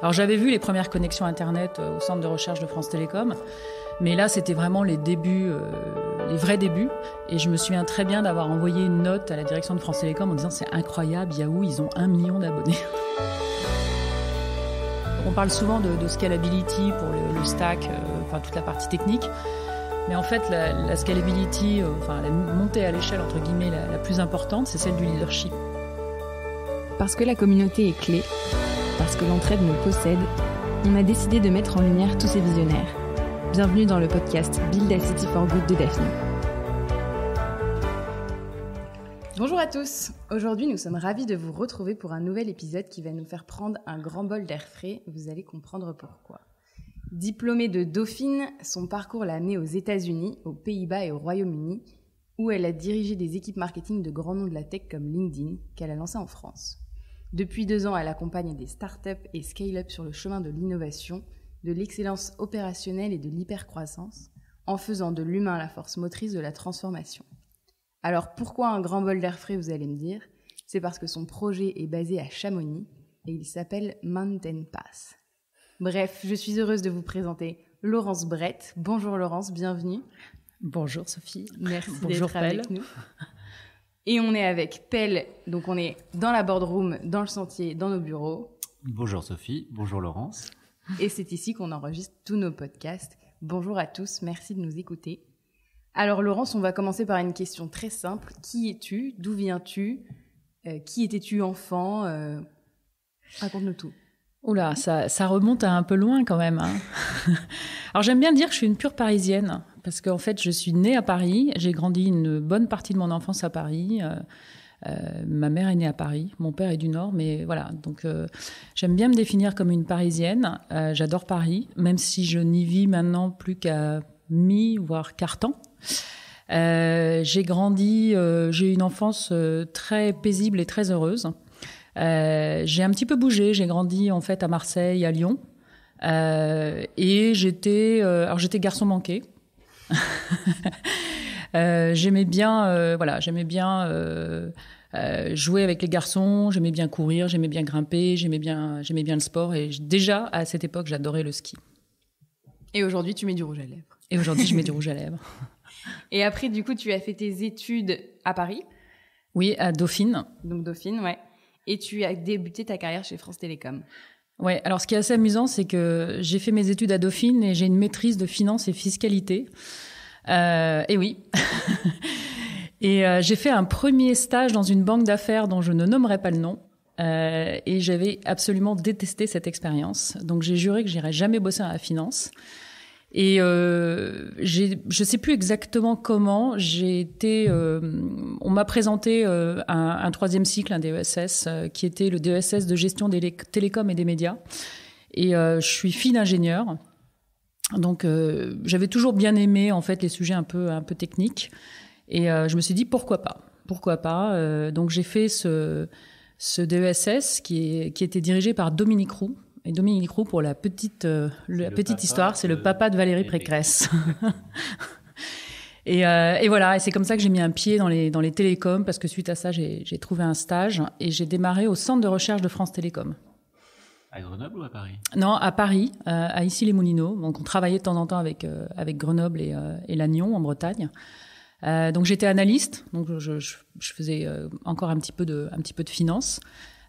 Alors j'avais vu les premières connexions Internet euh, au centre de recherche de France Télécom, mais là c'était vraiment les débuts, euh, les vrais débuts. Et je me souviens très bien d'avoir envoyé une note à la direction de France Télécom en disant c'est incroyable, Yahoo, ils ont un million d'abonnés. On parle souvent de, scalability pour le, stack, euh, enfin toute la partie technique. Mais en fait, la, scalability, enfin la montée à l'échelle entre guillemets la plus importante, c'est celle du leadership. Parce que la communauté est clé, parce que l'entraide me possède, on a décidé de mettre en lumière tous ces visionnaires. Bienvenue dans le podcast Build a City for Good de Daphne. Bonjour à tous. Aujourd'hui, nous sommes ravis de vous retrouver pour un nouvel épisode qui va nous faire prendre un grand bol d'air frais. Vous allez comprendre pourquoi. Diplômée de Dauphine, son parcours l'a amenée aux États-Unis, aux Pays-Bas et au Royaume-Uni, où elle a dirigé des équipes marketing de grands noms de la tech comme LinkedIn, qu'elle a lancé en France. Depuis deux ans, elle accompagne des start startups et scale-up sur le chemin de l'innovation, de l'excellence opérationnelle et de l'hypercroissance, en faisant de l'humain la force motrice de la transformation. Alors pourquoi un grand bol d'air frais, vous allez me dire C'est parce que son projet est basé à Chamonix et il s'appelle Mountain Pass. Bref, je suis heureuse de vous présenter Laurence Brett. Bonjour Laurence, bienvenue. Bonjour Sophie. Merci d'être avec nous. Et on est avec Pelle, donc on est dans la boardroom, dans le sentier, dans nos bureaux. Bonjour Sophie, bonjour Laurence. Et c'est ici qu'on enregistre tous nos podcasts. Bonjour à tous, merci de nous écouter. Alors Laurence, on va commencer par une question très simple. Qui es-tu D'où viens-tu euh, Qui étais-tu enfant euh, Raconte-nous tout. Oula, ça, ça remonte à un peu loin quand même. Hein. Alors j'aime bien dire que je suis une pure parisienne parce qu'en fait, je suis née à Paris. J'ai grandi une bonne partie de mon enfance à Paris. Euh, euh, ma mère est née à Paris, mon père est du Nord, mais voilà. Donc, euh, j'aime bien me définir comme une Parisienne. J'adore Paris, même si je n'y vis maintenant plus qu'à mi, voire quart temps. j'ai grandi, j'ai eu une enfance très paisible et très heureuse. j'ai un petit peu bougé, j'ai grandi en fait à Marseille, à Lyon, et j'étais, alors j'étais garçon manqué, Euh, j'aimais bien, euh, voilà, j'aimais bien euh, jouer avec les garçons, j'aimais bien courir, j'aimais bien grimper, j'aimais bien, j'aimais bien le sport. Et déjà à cette époque, j'adorais le ski. Et aujourd'hui, tu mets du rouge à lèvres. Et aujourd'hui, je mets du rouge à lèvres. Et après, du coup, tu as fait tes études à Paris. Oui, à Dauphine. Donc Dauphine, ouais. Et tu as débuté ta carrière chez France Télécom. Ouais, alors ce qui est assez amusant, c'est que j'ai fait mes études à Dauphine et j'ai une maîtrise de finance et fiscalité. Euh, et oui. et euh, j'ai fait un premier stage dans une banque d'affaires dont je ne nommerai pas le nom. Euh, et j'avais absolument détesté cette expérience. Donc j'ai juré que j'irai jamais bosser à la finance. Et euh, je sais plus exactement comment j'ai été. Euh, on m'a présenté euh, un, un, troisième cycle, un DESS, euh, qui était le DESS de gestion des télécoms et des médias. Et je suis fille d'ingénieur, donc j'avais toujours bien aimé en fait les sujets un peu un peu techniques. Et je me suis dit pourquoi pas, pourquoi pas. donc j'ai fait ce ce DESS qui, est, qui était dirigé par Dominique Roux, et Dominique Roux, pour la petite, euh, la petite histoire, c'est le papa de Valérie Précresse. Euh, et, voilà, et c'est comme ça que j'ai mis un pied dans les, dans les télécoms, parce que suite à ça, j'ai trouvé un stage et j'ai démarré au centre de recherche de France Télécom. À Grenoble ou à Paris Non, à Paris, euh, à Issy-les-Moulineaux. Donc on travaillait de temps en temps avec, avec Grenoble et, et Lannion en Bretagne. donc j'étais analyste, donc je, je, je faisais encore un petit peu de, un petit peu de finance.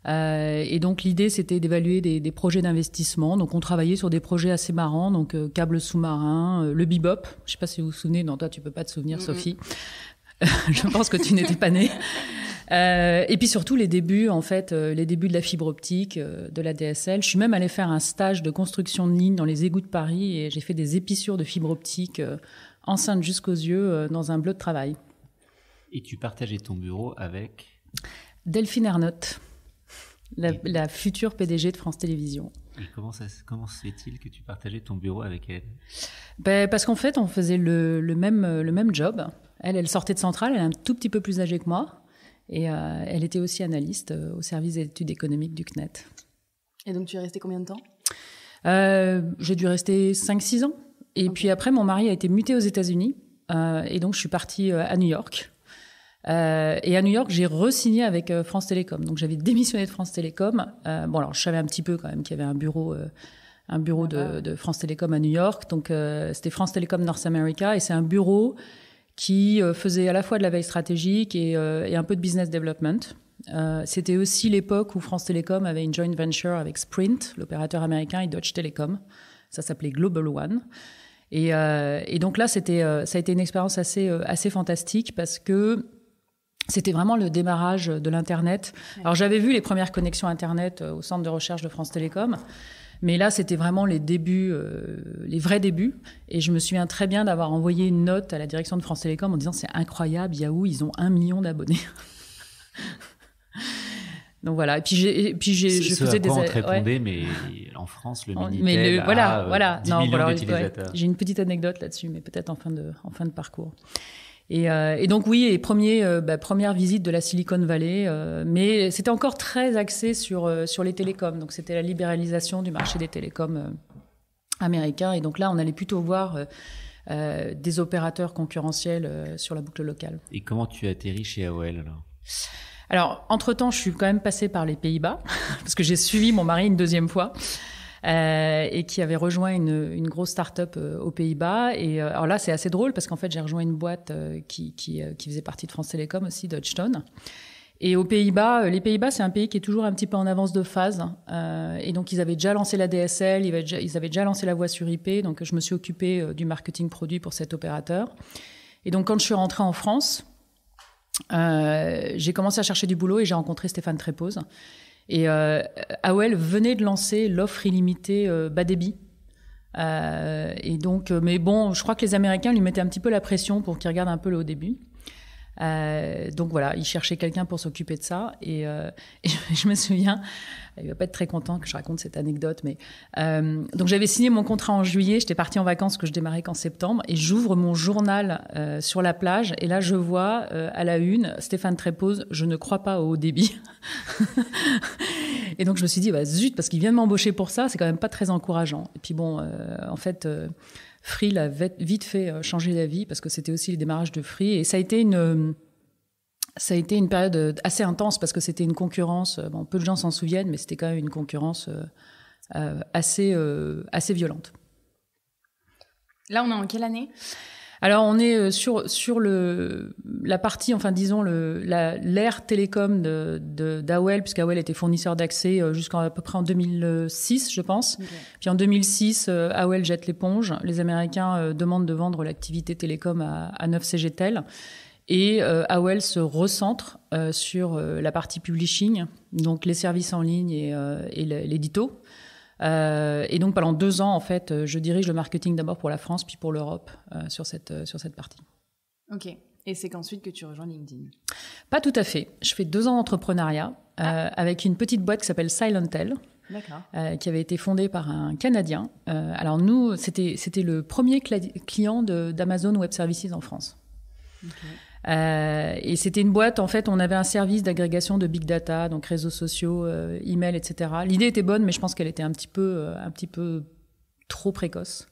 Euh, et donc l'idée, c'était d'évaluer des, projets d'investissement. Donc on travaillait sur des projets assez marrants, donc euh, câbles sous marins euh, le bebop. Je ne sais pas si vous vous souvenez. Non, toi tu peux pas te souvenir, Sophie. je pense que tu n'étais pas née. et puis surtout les débuts, en fait, les débuts de la fibre optique, de la DSL. Je suis même allée faire un stage de construction de lignes dans les égouts de Paris et j'ai fait des épissures de fibre optique enceinte jusqu'aux yeux dans un bleu de travail. Et tu partageais ton bureau avec Delphine Ernotte la, future PDG de France Télévisions. comment, se fait-il que tu partageais ton bureau avec elle ben, Parce qu'en fait, on faisait le, même, le même job. Elle, elle sortait de Centrale, elle est un tout petit peu plus âgée que moi. Et euh, elle était aussi analyste euh, au service d'études économiques du CNET. Et donc, tu es restée combien de temps euh, J'ai dû rester 5-6 ans. Et puis après, mon mari a été muté aux États-Unis. et donc, je suis partie à New York. Euh, et à New York, j'ai re-signé avec euh, France Télécom. Donc j'avais démissionné de France Télécom. Euh, bon, alors je savais un petit peu quand même qu'il y avait un bureau, euh, un bureau de, ah. de, France Télécom à New York. Donc c'était France Télécom North America et c'est un bureau qui faisait à la fois de la veille stratégique et, et un peu de business development. c'était aussi l'époque où France Télécom avait une joint venture avec Sprint, l'opérateur américain, et Deutsche Telekom. Ça s'appelait Global One. Et, et donc là, c'était, ça a été une expérience assez, assez fantastique parce que c'était vraiment le démarrage de l'Internet. Alors j'avais vu les premières connexions Internet euh, au centre de recherche de France Télécom. Mais là, c'était vraiment les débuts, euh, les vrais débuts. Et je me souviens très bien d'avoir envoyé une note à la direction de France Télécom en disant c'est incroyable, Yahoo, ils ont un million d'abonnés. Donc voilà. Et puis j'ai, je faisais des. On mais en France, le Minitel voilà, euh, voilà. non, j'ai une petite anecdote là-dessus, mais peut-être en fin de, en fin de parcours. Euh, et, donc oui, et premier, euh, bah, première visite de la Silicon Valley, euh, mais c'était encore très axé sur sur les télécoms. Donc c'était la libéralisation du marché des télécoms américains. Et donc là, on allait plutôt voir des opérateurs concurrentiels sur la boucle locale. Et comment tu as atterris chez AOL alors alors, entre-temps, je suis quand même passée par les Pays-Bas, parce que j'ai suivi mon mari une deuxième fois. Euh, et qui avait rejoint une, grosse start-up euh, aux Pays-Bas. Et euh, alors là, c'est assez drôle parce qu'en fait, j'ai rejoint une boîte qui, faisait partie de France Télécom aussi, Dodgestone. Et aux Pays-Bas, les Pays-Bas, c'est un pays qui est toujours un petit peu en avance de phase. et donc, ils avaient déjà lancé la DSL, ils avaient déjà, lancé la voie sur IP. Donc, je me suis occupée du marketing produit pour cet opérateur. Et donc, quand je suis rentrée en France, j'ai commencé à chercher du boulot et j'ai rencontré Stéphane Trépose, et euh, AOL venait de lancer l'offre illimitée euh, bas débit. Euh, et donc, mais bon, je crois que les Américains lui mettaient un petit peu la pression pour qu'il regarde un peu le haut débit. Euh, donc voilà, il cherchait quelqu'un pour s'occuper de ça. Euh, et, je, me souviens, il va pas être très content que je raconte cette anecdote, mais euh, donc j'avais signé mon contrat en juillet, j'étais partie en vacances que je démarrais qu'en septembre, et j'ouvre mon journal sur la plage, et là je vois à la une Stéphane Trépose, je ne crois pas au haut débit. et donc je me suis dit bah, zut parce qu'il vient de m'embaucher pour ça, c'est quand même pas très encourageant. Et puis bon, en fait. Free l'a vite fait euh, changer d'avis parce que c'était aussi le démarrage de Free. Et ça a été une, euh, ça a été une période euh, assez intense parce que c'était une concurrence. Bon, peu de gens s'en souviennent, mais c'était quand même une concurrence assez, assez violente. Là, on est en quelle année alors on est euh, sur la partie enfin disons le l'ère télécom de, de d'AOL était fournisseur d'accès euh, jusqu'à peu près en 2006 je pense. Puis en 2006 euh, AOL jette l'éponge, les Américains demandent de vendre l'activité télécom à, à 9 CGTEL. Et euh, se recentre sur la partie publishing, donc les services en ligne et, et l'édito. Euh, et donc pendant deux ans, en fait, euh, je dirige le marketing d'abord pour la France, puis pour l'Europe euh, sur, cette, sur cette partie. Ok. Et c'est qu'ensuite que tu rejoins LinkedIn Pas tout à fait. Je fais deux ans d'entrepreneuriat ah. avec une petite boîte qui s'appelle Silentel. qui avait été fondée par un Canadien. alors nous, c'était le premier client d'Amazon Web Services en France. OK. Euh, et c'était une boîte, en fait, on avait un service d'agrégation de big data, donc réseaux sociaux, e email, etc. L'idée était bonne, mais je pense qu'elle était un petit peu, euh, un petit peu trop précoce.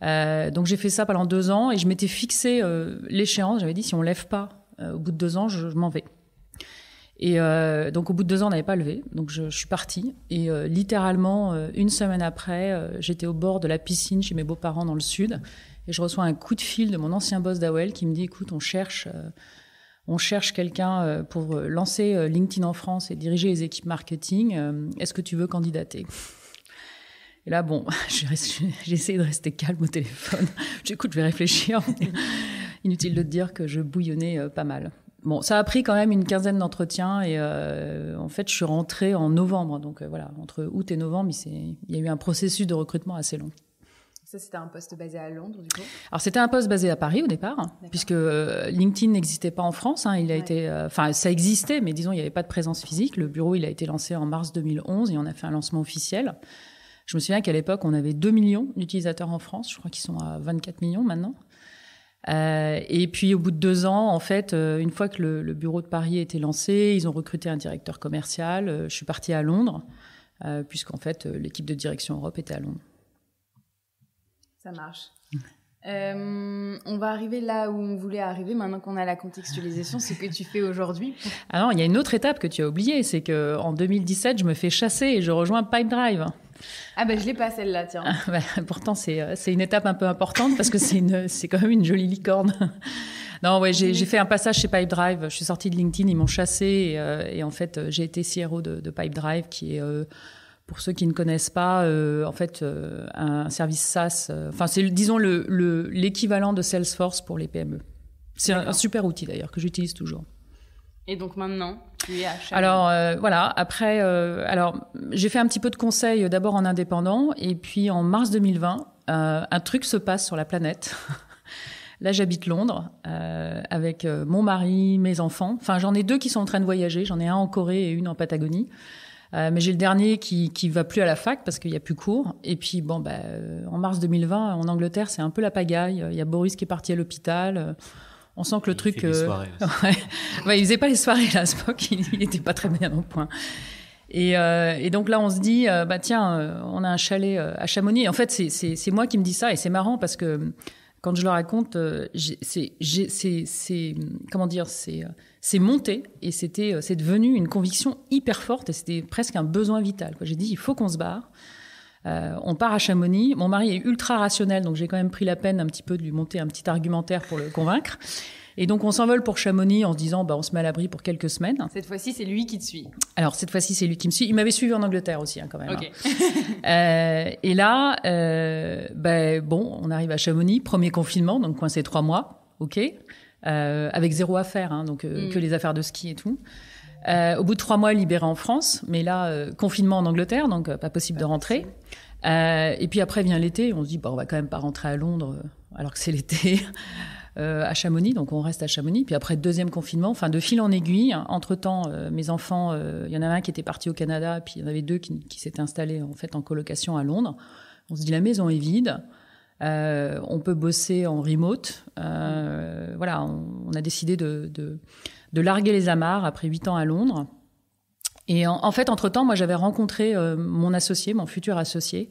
donc j'ai fait ça pendant deux ans et je m'étais fixé l'échéance. J'avais dit si on lève pas au bout de deux ans, je, m'en vais. Et donc au bout de deux ans, on n'avait pas levé, donc je, suis partie. Et littéralement une semaine après, j'étais au bord de la piscine chez mes beaux-parents dans le sud. Et je reçois un coup de fil de mon ancien boss d'AOL qui me dit écoute, on cherche, euh, on cherche quelqu'un euh, pour euh, lancer LinkedIn en France et diriger les équipes marketing. Est-ce que tu veux candidater et là, bon, j'ai essayé de rester calme au téléphone. J'écoute, je vais réfléchir. Inutile de te dire que je bouillonnais pas mal. Bon, ça a pris quand même une quinzaine d'entretiens et en fait, je suis rentrée en novembre. Donc voilà, entre août et novembre, il y a eu un processus de recrutement assez long c'était un poste basé à Londres, du coup Alors, c'était un poste basé à Paris au départ, puisque euh, LinkedIn n'existait pas en France. Hein. il a été, euh, enfin, ça existait, mais disons, il n'y avait pas de présence physique. Le bureau, il a été lancé en mars 2011 et on a fait un lancement officiel. Je me souviens qu'à l'époque, on avait 2 millions d'utilisateurs en France. Je crois qu'ils sont à 24 millions maintenant. Euh, et puis au bout de deux ans, en fait, une fois que le, bureau de Paris a été lancé, ils ont recruté un directeur commercial. je suis partie à Londres, puisqu'en fait, l'équipe de direction Europe était à Londres. Ça marche. Euh, on va arriver là où on voulait arriver maintenant qu'on a la contextualisation, ce que tu fais aujourd'hui. Alors, ah il y a une autre étape que tu as oubliée, c'est que en 2017, je me fais chasser et je rejoins Pipe Drive. Ah ben je l'ai pas celle-là, tiens. Ah, bah, pourtant, euh, c'est, une étape un peu importante parce que c'est, une, c'est quand même une jolie licorne. Non, ouais, j'ai, fait un passage chez Pipe Drive. Je suis sortie de LinkedIn, ils m'ont chassé et, euh, en fait, j'ai été CRO de, Pipe Drive qui est... Pour ceux qui ne connaissent pas, euh, en fait, euh, un service SaaS, euh, enfin, c'est disons le l'équivalent de Salesforce pour les PME. C'est un, super outil d'ailleurs que j'utilise toujours. Et donc maintenant, tu es à Alors voilà, après, alors j'ai fait un petit peu de conseils d'abord en indépendant et puis en mars 2020, un truc se passe sur la planète. Là, j'habite Londres avec mon mari, mes enfants. Enfin, j'en ai deux qui sont en train de voyager. J'en ai un en Corée et une en Patagonie. Euh, mais j'ai le dernier qui qui va plus à la fac parce qu'il y a plus cours. Et puis bon, bah, euh, en mars 2020, en Angleterre, c'est un peu la pagaille. Il y a Boris qui est parti à l'hôpital. Euh, on sent que le truc. soirées, ouais. il faisait pas les soirées là, à ce il n'était pas très bien au point. Et, donc là, on se dit, bah tiens, on a un chalet à Chamonix. en fait, c'est moi qui me dis ça, et c'est marrant parce que quand je le raconte, euh, c'est comment dire, c'est euh, monté et c'était euh, c'est devenu une conviction hyper forte et c'était presque un besoin vital. J'ai dit il faut qu'on se barre. on part à Chamonix. Mon mari est ultra rationnel, donc j'ai quand même pris la peine un petit peu de lui monter un petit argumentaire pour le convaincre. Et donc on s'envole pour Chamonix en se disant bah on se met à l'abri pour quelques semaines. Cette fois-ci c'est lui qui te suit. Alors cette fois-ci c'est lui qui me suit. Il m'avait suivi en Angleterre aussi hein, quand même. Hein. euh, et là euh, ben, bon on arrive à Chamonix premier confinement donc coincé trois mois ok euh, avec zéro affaire hein, donc euh, mm. que les affaires de ski et tout. Euh, au bout de trois mois libéré en France mais là euh, confinement en Angleterre donc pas possible de rentrer. Euh, et puis après vient l'été, on se dit, bah, on va quand même pas rentrer à Londres alors que c'est l'été. Euh, à Chamonix, donc on reste à Chamonix. Puis après, deuxième confinement, enfin de fil en aiguille. Hein. Entre-temps, euh, mes enfants, il euh, y en avait un qui était parti au Canada, puis il y en avait deux qui, s'étaient installés en fait en colocation à Londres. On se dit la maison est vide. on peut bosser en remote. voilà, on, a décidé de, larguer les amarres après huit ans à Londres. Et en, fait, entre-temps, moi, j'avais rencontré mon associé, mon futur associé,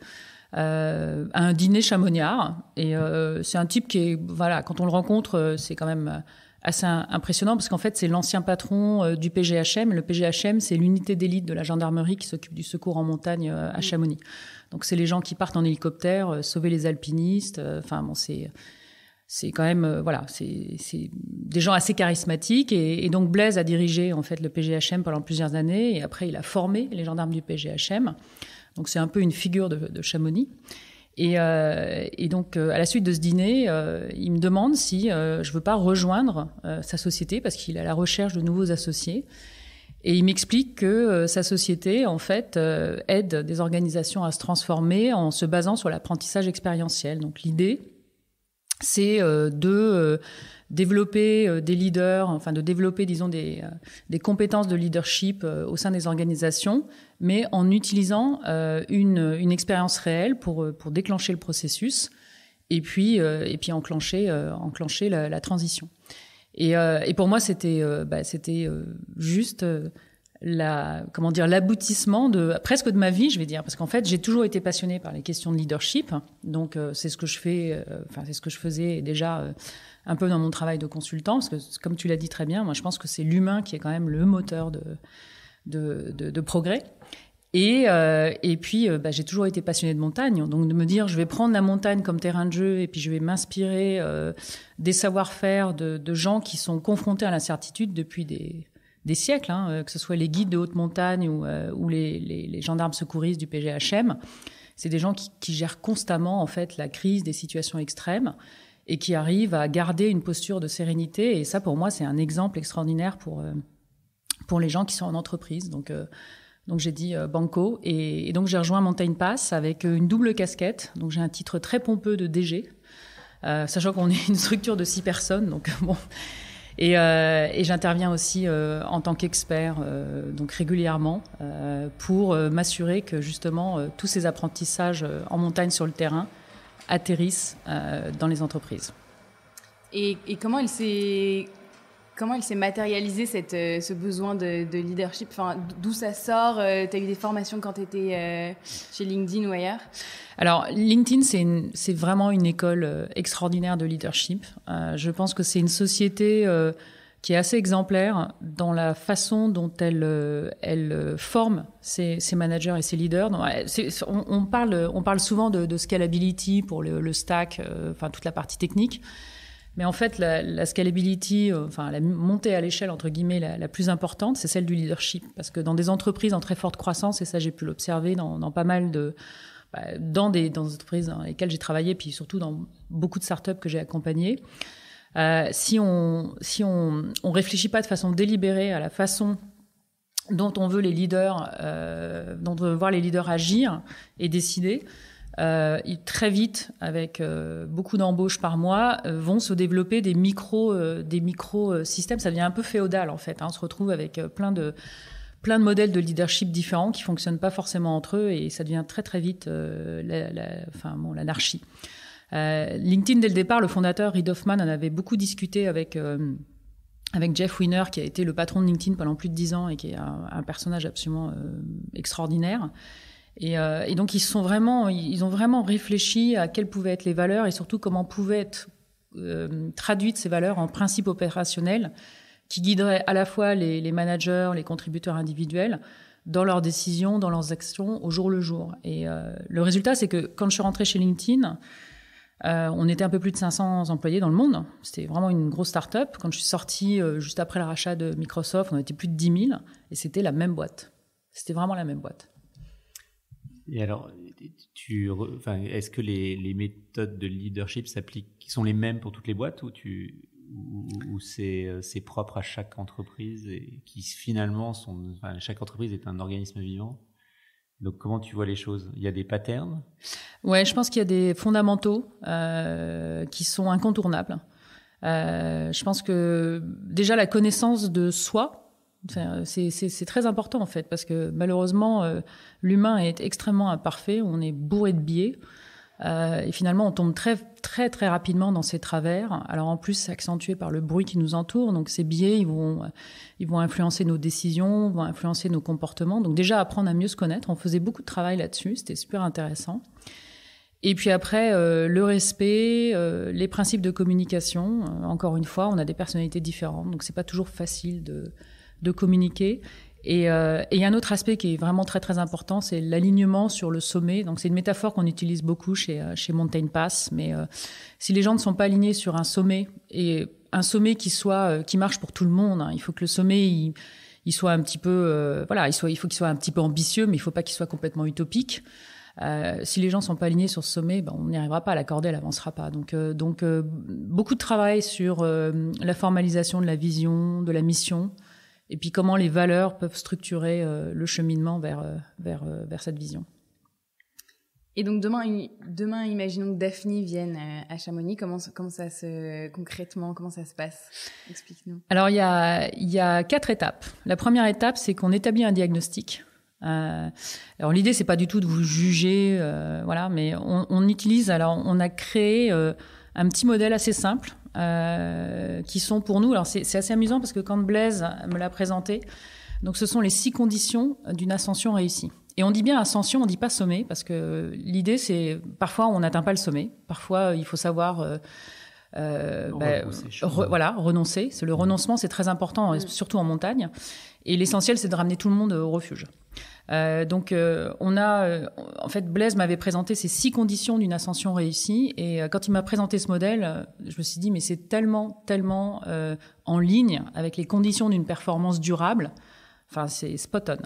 euh, à un dîner chamoniard. Et euh, c'est un type qui est, voilà, quand on le rencontre, euh, c'est quand même euh, assez impressionnant parce qu'en fait, c'est l'ancien patron euh, du PGHM. Le PGHM, c'est l'unité d'élite de la gendarmerie qui s'occupe du secours en montagne à mm. Chamonix. Donc, c'est les gens qui partent en hélicoptère, sauver les alpinistes. Enfin, bon, c'est c'est quand même voilà, c'est des gens assez charismatiques et, et, donc Blaise a dirigé en fait le PGHM pendant plusieurs années et après il a formé les gendarmes du PGHM donc c'est un peu une figure de, Chamonix. Et, euh, donc, euh, à la suite de ce dîner, euh, il me demande si je veux pas rejoindre sa société parce qu'il est à la recherche de nouveaux associés. Et il m'explique que sa société, en fait, aide des organisations à se transformer en se basant sur l'apprentissage expérientiel. Donc, l'idée, c'est euh, de euh, développer euh, des leaders, enfin de développer, disons, des, des compétences de leadership au sein des organisations, mais en utilisant une, une expérience réelle pour, pour déclencher le processus et puis, et puis enclencher, enclencher la, transition. Et, et, pour moi, c'était bah, c'était juste la, comment dire, l'aboutissement de presque de ma vie, je vais dire, parce qu'en fait, j'ai toujours été passionnée par les questions de leadership. Donc, euh, c'est ce que je fais, euh, enfin, c'est ce que je faisais déjà euh, un peu dans mon travail de consultant, parce que, comme tu l'as dit très bien, moi, je pense que c'est l'humain qui est quand même le moteur de, de, de, progrès. Et, et puis, bah, j'ai toujours été passionnée de montagne. Donc, de me dire, je vais prendre la montagne comme terrain de jeu et puis je vais m'inspirer des savoir-faire de gens qui sont confrontés à l'incertitude depuis des des siècles, hein, euh, que ce soit les guides de haute montagne ou, euh, les, gendarmes secouristes du PGHM. C'est des gens qui, gèrent constamment en fait la crise des situations extrêmes et qui arrivent à garder une posture de sérénité. Et ça, pour moi, c'est un exemple extraordinaire pour euh, pour les gens qui sont en entreprise. Donc donc j'ai dit Banco et, donc j'ai rejoint Mountain Pass avec une double casquette. Donc j'ai un titre très pompeux de DG, sachant qu'on est une structure de six personnes. Donc bon. Euh, et, j'interviens aussi euh, en tant qu'expert, euh, donc régulièrement, pour m'assurer que justement tous ces apprentissages en montagne sur le terrain atterrissent dans les entreprises. et comment elle s'est Comment il s'est matérialisé euh, ce besoin de, leadership enfin, D'où ça sort euh, Tu as eu des formations quand tu étais euh, chez LinkedIn ou ailleurs Alors, LinkedIn, c'est, vraiment une école extraordinaire de leadership. je pense que c'est une société qui est assez exemplaire dans la façon dont elle, forme ses, managers et ses leaders. on, parle, on parle souvent de, scalability pour le, le stack, enfin toute la partie technique. Mais en fait, la, scalability, euh, enfin la montée à l'échelle entre guillemets la, plus importante, c'est celle du leadership, parce que dans des entreprises en très forte croissance, et ça j'ai pu l'observer dans, pas mal de, bah, dans des entreprises dans lesquelles j'ai travaillé, puis surtout dans beaucoup de startups que j'ai accompagnées. Euh, si on si réfléchit pas de façon délibérée à la façon dont on veut les leaders, euh, dont on veut voir les leaders agir et décider, euh, très vite, avec euh, beaucoup d'embauches par mois, euh, vont se développer des micro, euh, des micro systèmes. Ça devient un peu féodal en fait. Hein. On se retrouve avec plein de plein de modèles de leadership différents qui fonctionnent pas forcément entre eux et ça devient très très vite la, la, enfin bon l'anarchie. LinkedIn dès le départ, le fondateur Reid Hoffman en avait beaucoup discuté avec avec Jeff Wiener qui a été le patron de LinkedIn pendant plus de dix ans et qui est un, un personnage absolument extraordinaire. Euh, et, donc ils sont vraiment, ils ont vraiment réfléchi à quelles pouvaient être les valeurs et surtout comment pouvaient être euh, traduites ces valeurs en principes opérationnels qui guideraient à la fois les, managers, les contributeurs individuels dans leurs décisions, dans leurs actions au jour le jour. Et euh, le résultat, c'est que quand je suis rentrée chez LinkedIn, euh, on était un peu plus de 500 employés dans le monde. C'était vraiment une grosse start-up. Quand je suis sorti juste après le rachat de Microsoft, on était plus de 10 000 et c'était la même boîte. C'était vraiment la même boîte. Et alors, est-ce que les, méthodes de leadership qui sont les mêmes pour toutes les boîtes ou ou, euh, c'est, propre à chaque entreprise et qui finalement sont, chaque entreprise est un organisme vivant. Donc, comment tu vois les choses Il y a des patterns Ouais, je pense qu'il y a des fondamentaux euh, qui sont incontournables. Euh, je pense que déjà la connaissance de soi, euh, c'est très important en fait, parce que malheureusement, euh, l'humain est extrêmement imparfait, on est bourré de biais, euh, et finalement on tombe très très très rapidement dans ces travers. Alors en plus, c'est accentué par le bruit qui nous entoure, donc ces biais, ils vont, ils vont influencer nos décisions, vont influencer nos comportements. Donc déjà apprendre à mieux se connaître, on faisait beaucoup de travail là-dessus, c'était super intéressant. Et puis après, le respect, les principes de communication. encore une fois, on a des personnalités différentes, donc c'est pas toujours facile de de communiquer. Et, euh, y a un autre aspect qui est vraiment très très important, c'est l'alignement sur le sommet. Donc c'est une métaphore qu'on utilise beaucoup chez, euh, chez Mountain Pass, mais euh, si les gens ne sont pas alignés sur un sommet et un sommet qui soit qui marche pour tout le monde, hein, il faut que le sommet il, soit un petit peu voilà, il soit il faut qu'il soit un petit peu ambitieux, mais il ne faut pas qu'il soit complètement utopique. si les gens ne sont pas alignés sur ce sommet, ben, on n'y arrivera pas, la cordée elle avancera pas. Donc, donc beaucoup de travail sur la formalisation de la vision, de la mission, et puis comment les valeurs peuvent structurer euh, le cheminement vers, euh, vers, euh, vers cette vision. Et donc demain, demain, imaginons que Daphne vienne à Chamonix. Comment, comment ça se concrètement, comment ça se passe Explique-nous. Alors il y a, il y a quatre étapes. La première étape, c'est qu'on établit un diagnostic. alors l'idée, c'est pas du tout de vous juger, voilà, mais on, utilise. Alors on a créé un petit modèle assez simple euh, qui sont pour nous. Alors c'est assez amusant parce que quand Blaise me l'a présenté, donc ce sont les six conditions d'une ascension réussie. Et on dit bien ascension, on dit pas sommet parce que l'idée c'est parfois on n'atteint pas le sommet, parfois euh, il faut savoir. Euh, bah, voilà, renoncer. Le mm. renoncement, c'est très important, mm. surtout en montagne. Et l'essentiel, c'est de ramener tout le monde au refuge. Euh, donc euh, on a, euh, en fait, Blaise m'avait présenté ces six conditions d'une ascension réussie, et quand il m'a présenté ce modèle, je me suis dit mais c'est tellement, tellement en ligne avec les conditions d'une performance durable. Enfin, c'est spot on.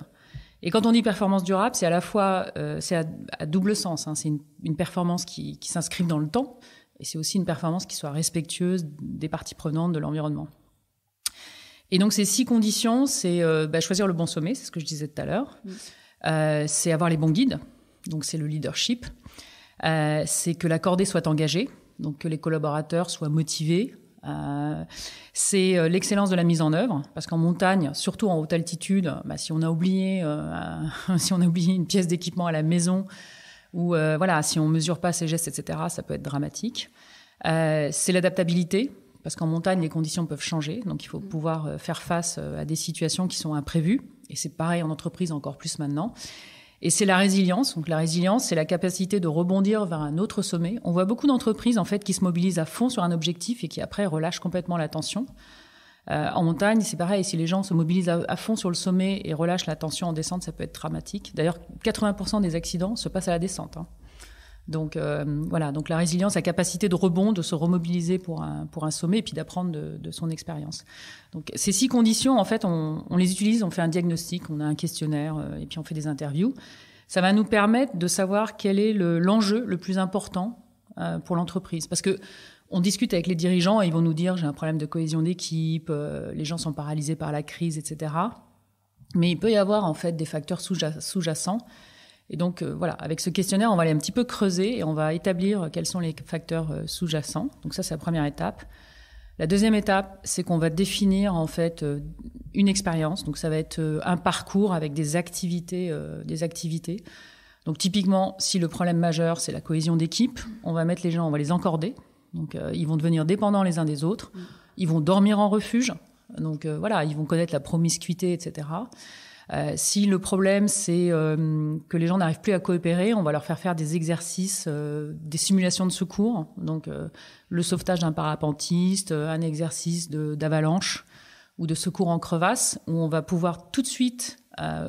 Et quand on dit performance durable, c'est à la fois, c'est à, double sens. Hein. c'est une, performance qui, qui s'inscrive dans le temps, et c'est aussi une performance qui soit respectueuse des parties prenantes de l'environnement. Et donc ces six conditions, c'est euh, bah, choisir le bon sommet, c'est ce que je disais tout à l'heure. Mm. Euh, c'est avoir les bons guides, donc c'est le leadership. Euh, c'est que l'accordé soit engagé, donc que les collaborateurs soient motivés. c'est l'excellence de la mise en œuvre, parce qu'en montagne, surtout en haute altitude, bah, si on a oublié, si on a oublié une pièce d'équipement à la maison, ou voilà, si on mesure pas ses gestes, etc., ça peut être dramatique. c'est l'adaptabilité, parce qu'en montagne, les conditions peuvent changer, donc il faut mm. pouvoir euh, faire face euh, à des situations qui sont imprévues, et c'est pareil en entreprise encore plus maintenant. Et c'est la résilience. Donc la résilience, c'est la capacité de rebondir vers un autre sommet. On voit beaucoup d'entreprises en fait qui se mobilisent à fond sur un objectif et qui après relâchent complètement la tension. Euh, en montagne, c'est pareil. Si les gens se mobilisent à, fond sur le sommet et relâchent la tension en descente, ça peut être dramatique. D'ailleurs, 80% des accidents se passent à la descente. Hein. Donc euh, voilà, donc la résilience, la capacité de rebond, de se remobiliser pour un, pour un sommet et puis d'apprendre de, de, son expérience. Donc ces six conditions, en fait, on, on, les utilise, on fait un diagnostic, on a un questionnaire euh, et puis on fait des interviews. Ça va nous permettre de savoir quel est l'enjeu le, plus important euh, pour l'entreprise. Parce que on discute avec les dirigeants et ils vont nous dire j'ai un problème de cohésion d'équipe, les gens sont paralysés par la crise, etc. Mais il peut y avoir en fait des facteurs sous-jacents sous jacents et donc euh, voilà, avec ce questionnaire, on va aller un petit peu creuser et on va établir euh, quels sont les facteurs euh, sous-jacents. Donc ça, c'est la première étape. La deuxième étape, c'est qu'on va définir en fait une expérience. Donc ça va être un parcours avec des activités, des activités. Donc typiquement, si le problème majeur c'est la cohésion d'équipe, on va mettre les gens, on va les encorder. Donc ils vont devenir dépendants les uns des autres. Ils vont dormir en refuge. Donc voilà, ils vont connaître la promiscuité, etc. Euh, si le problème, c'est euh, que les gens n'arrivent plus à coopérer, on va leur faire faire des exercices, euh, des simulations de secours, donc le sauvetage d'un parapentiste, un exercice d'avalanche ou de secours en crevasse, où on va pouvoir tout de suite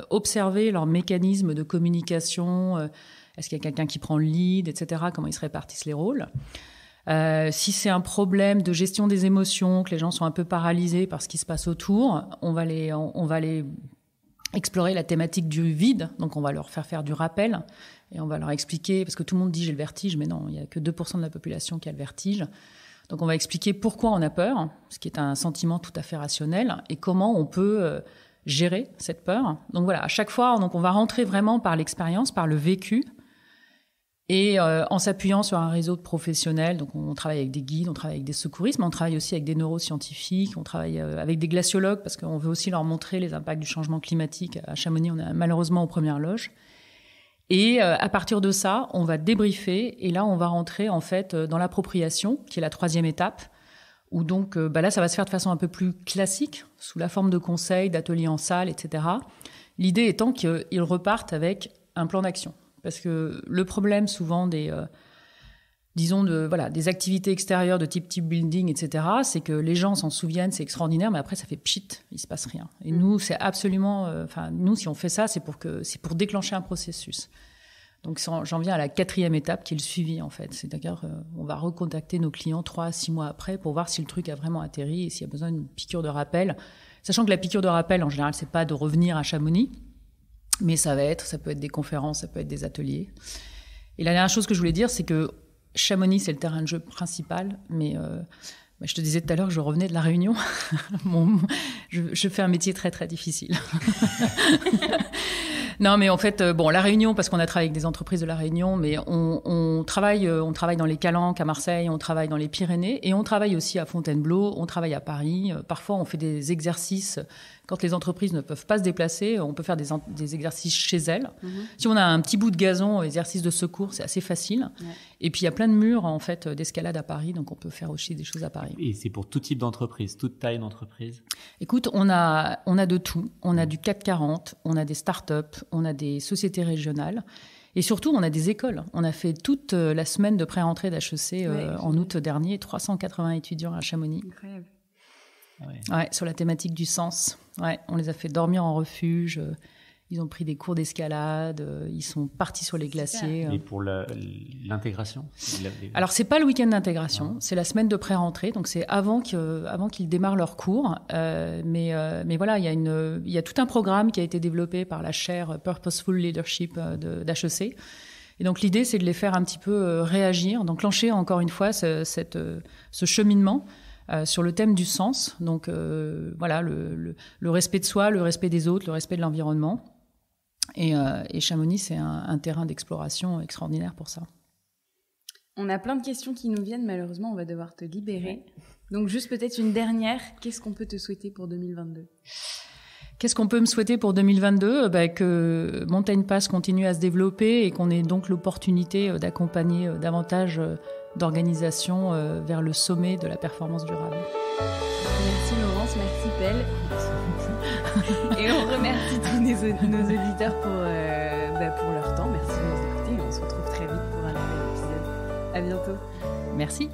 observer leur mécanisme de communication, est-ce qu'il y a quelqu'un qui prend le lead, etc., comment ils se répartissent les rôles. si c'est un problème de gestion des émotions, que les gens sont un peu paralysés par ce qui se passe autour, on va les, on va les explorer la thématique du vide. Donc, on va leur faire faire du rappel et on va leur expliquer, parce que tout le monde dit j'ai le vertige, mais non, il n'y a que 2% de la population qui a le vertige. Donc, on va expliquer pourquoi on a peur, ce qui est un sentiment tout à fait rationnel, et comment on peut euh, gérer cette peur. Donc voilà, à chaque fois, donc on va rentrer vraiment par l'expérience, par le vécu, et euh, en s'appuyant sur un réseau de professionnels, donc on, travaille avec des guides, on travaille avec des secouristes, on travaille aussi avec des neuroscientifiques, on travaille euh, avec des glaciologues parce qu'on veut aussi leur montrer les impacts du changement climatique. À Chamonix, on est malheureusement aux premières loges. Et euh, à partir de ça, on va débriefer et là, on va rentrer en fait dans l'appropriation, qui est la troisième étape, où donc bah là, ça va se faire de façon un peu plus classique, sous la forme de conseils, d'ateliers en salle, etc. L'idée étant qu'ils repartent avec un plan d'action. Parce que le problème souvent des, euh, disons, de, voilà, des activités extérieures de type type building, etc., c'est que les gens s'en souviennent, c'est extraordinaire, mais après ça fait pchit, il se passe rien. Et mm. nous, c'est absolument, euh, enfin, nous, si on fait ça, c'est pour, que, c'est pour déclencher un processus. Donc j'en viens à la quatrième étape qui est le suivi en fait. C'est-à-dire euh, on va recontacter nos clients trois à six mois après pour voir si le truc a vraiment atterri et s'il y a besoin d'une piqûre de rappel. Sachant que la piqûre de rappel en général c'est pas de revenir à Chamonix, mais ça va être, ça peut être des conférences, ça peut être des ateliers. Et la dernière chose que je voulais dire, c'est que Chamonix, c'est le terrain de jeu principal, mais euh, bah, je te disais tout à l'heure je revenais de la Réunion. je, fais un métier très très difficile. non, mais en fait, euh, bon, la Réunion, parce qu'on a travaillé avec des entreprises de la Réunion, mais on, travaille, euh, on travaille dans les Calanques à Marseille, on travaille dans les Pyrénées, et on travaille aussi à Fontainebleau, on travaille à Paris. Parfois, on fait des exercices quand les entreprises ne peuvent pas se déplacer, on peut faire des, exercices chez elles. Mhm. Si on a un petit bout de gazon, euh, exercice de secours, c'est assez facile. Et puis il y a plein de murs en fait euh, d'escalade à Paris, donc on peut faire aussi des choses à Paris. Et c'est pour tout type d'entreprise, toute taille d'entreprise. Écoute, on a on a de tout. On a du 440, on a des start up on a des sociétés régionales. Et surtout, on a des écoles. On a fait toute euh, la semaine de pré-rentrée d'HEC en août dernier, 380 étudiants à Chamonix. Incroyable sur la thématique du sens. on les a fait dormir en refuge. Euh, ils ont pris des cours d'escalade, euh, ils sont partis sur les glaciers. Et euh. pour l'intégration Alors, Alors, c'est pas le week-end d'intégration, ah. c'est la semaine de pré-rentrée, donc c'est avant qu'ils démarrent leurs cours. mais, voilà, il y, a y tout un programme qui a été développé par la chaire Purposeful Leadership d'HEC. Et donc, l'idée, c'est de les faire un petit peu réagir, d'enclencher encore une fois ce cheminement euh, sur le thème du sens. Donc euh, voilà, le, respect de soi, le respect des autres, le respect de l'environnement. Euh, et, Chamonix, c'est un, un terrain d'exploration extraordinaire pour ça. On a plein de questions qui nous viennent, malheureusement, on va devoir te libérer. Donc juste peut-être une dernière, qu'est-ce qu'on peut te souhaiter pour 2022 Qu'est-ce qu'on peut me souhaiter pour 2022 bah, Que montaigne Pass continue à se développer et qu'on ait donc l'opportunité d'accompagner davantage d'organisation euh, vers le sommet de la performance durable. Merci Laurence, merci Pelle. Et on remercie tous nos, auditeurs pour, euh, bah, pour leur temps. Merci de nous écouter. On se retrouve très vite pour un nouvel épisode. À bientôt. Merci.